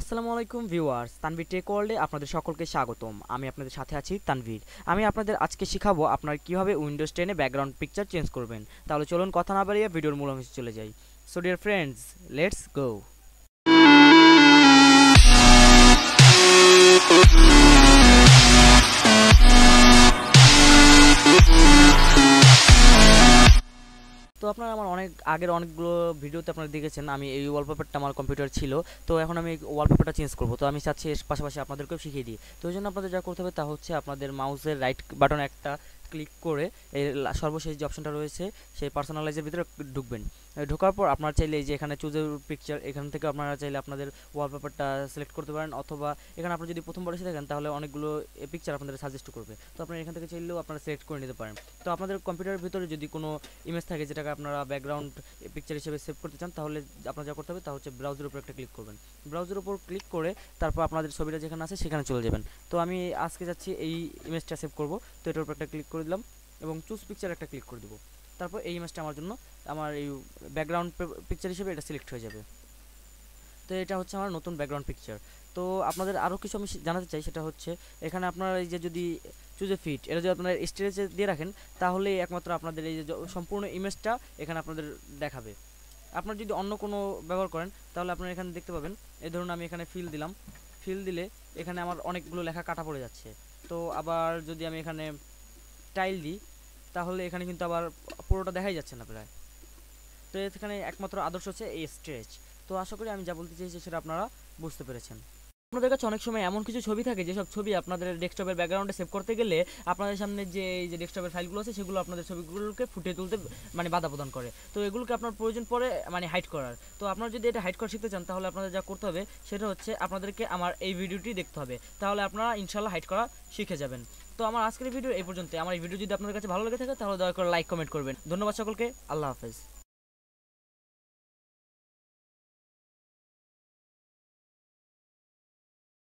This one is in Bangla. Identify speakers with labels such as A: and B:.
A: আসসালামু আলাইকুম ভিউয়ার্স তানভীর টেক ওয়ার্ল্ডে আপনাদের সকলকে স্বাগতম আমি আপনাদের সাথে আছি তানভীর আমি আপনাদের আজকে শেখাবো আপনারা কীভাবে উইন্ডোজ টেনে ব্যাকগ্রাউন্ড পিকচার চেঞ্জ করবেন তাহলে চলুন কথা না বাড়িয়ে ভিডিওর মূল অংশে চলে যাই so dear friends let's go তো আপনারা আমার অনেক আগের অনেকগুলো ভিডিওতে আপনারা দেখেছেন আমি এই ওয়ালপেপারটা আমার কম্পিউটার ছিল তো এখন আমি ওয়ালপেপারটা চেঞ্জ করব তো আমি চাচ্ছি এর পাশাপাশি আপনাদেরকেও শিখিয়ে দিই তো ওই জন্য আপনাদের যা করতে হবে তা হচ্ছে আপনাদের মাউসের রাইট বাটন একটা ক্লিক করে এই সর্বশেষ যে অপশনটা রয়েছে সেই পার্সোনালাইজের ভিতরে ঢুকবেন ঢোকার পর আপনার চাইলে এই যে এখানে চুজের পিকচার এখান থেকে আপনারা চাইলে আপনাদের ওয়ালপেপারটা সিলেক্ট করতে পারেন অথবা এখানে আপনি যদি প্রথমবার এসে থাকেন তাহলে অনেকগুলো পিকচার আপনাদের সাজেস্ট করবে তো আপনারা এখান থেকে চাইলেও আপনারা সিলেক্ট করে নিতে পারেন তো আপনাদের কম্পিউটারের ভিতরে যদি কোনো ইমেজ থাকে যেটাকে আপনারা ব্যাকগ্রাউন্ড পিকচার হিসেবে সেভ করতে চান তাহলে আপনার যা করতে হবে তা হচ্ছে ব্রাউজের উপর একটা ক্লিক করবেন ব্রাউজের উপর ক্লিক করে তারপর আপনাদের ছবিটা যেখানে আছে সেখানে চলে যাবেন তো আমি আজকে যাচ্ছি এই ইমেজটা সেভ করবো তো এটার উপর একটা ক্লিক করে দিলাম এবং চুজ পিকচার একটা ক্লিক করে দেবো তারপর এই ইমেজটা আমার জন্য আমার এই ব্যাকগ্রাউন্ড পিকচার হিসেবে এটা সিলেক্ট হয়ে যাবে তো এটা হচ্ছে আমার নতুন ব্যাকগ্রাউন্ড পিকচার তো আপনাদের আরও কিছু আমি জানাতে চাই সেটা হচ্ছে এখানে আপনারা এই যে যদি চুজে ফিট এটা যদি আপনারা স্টেজে দিয়ে রাখেন তাহলে একমাত্র আপনাদের এই যে সম্পূর্ণ ইমেজটা এখানে আপনাদের দেখাবে আপনারা যদি অন্য কোনো ব্যবহার করেন তাহলে আপনারা এখানে দেখতে পাবেন এই ধরুন আমি এখানে ফিল দিলাম ফিল দিলে এখানে আমার অনেকগুলো লেখা কাটা পড়ে যাচ্ছে তো আবার যদি আমি এখানে স্টাইল দিই তাহলে এখানে কিন্তু আবার পুরোটা দেখাই যাচ্ছে না প্রায় তো এখানে একমাত্র আদর্শ হচ্ছে এই স্ট্রেচ তো আশা করি আমি যা বলতে চেয়েছি সেটা আপনারা বুঝতে পেরেছেন আপনাদের কাছে অনেক সময় এমন কিছু ছবি থাকে যেসব ছবি আপনাদের ডেস্কটপের ব্যাকগ্রাউন্ডে সেভ করতে গেলে আপনাদের সামনে যে যে ডেস্কটপের ফাইলগুলো আছে সেগুলো আপনাদের ছবিগুলোকে ফুটিয়ে তুলতে মানে বাধা প্রদান করে তো এগুলোকে আপনার প্রয়োজন পড়ে মানে হাইট করার তো আপনারা যদি এটা হাইট করা শিখতে চান তাহলে আপনাদের যা করতে হবে সেটা হচ্ছে আপনাদেরকে আমার এই ভিডিওটি দেখতে হবে তাহলে আপনারা ইনশাল্লাহ হাইট করা শিখে যাবেন তো আমার আজকের ভিডিও এই পর্যন্ত আমার এই ভিডিও যদি আপনাদের কাছে ভালো লেগে থাকে তাহলে দয়া করে লাইক কমেন্ট করবেন ধন্যবাদ সকলকে আল্লাহ হাফেজ